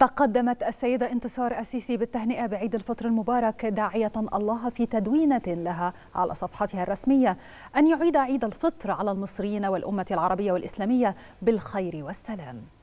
تقدمت السيدة انتصار السيسي بالتهنئة بعيد الفطر المبارك داعية الله في تدوينة لها على صفحتها الرسمية أن يعيد عيد الفطر على المصريين والأمة العربية والإسلامية بالخير والسلام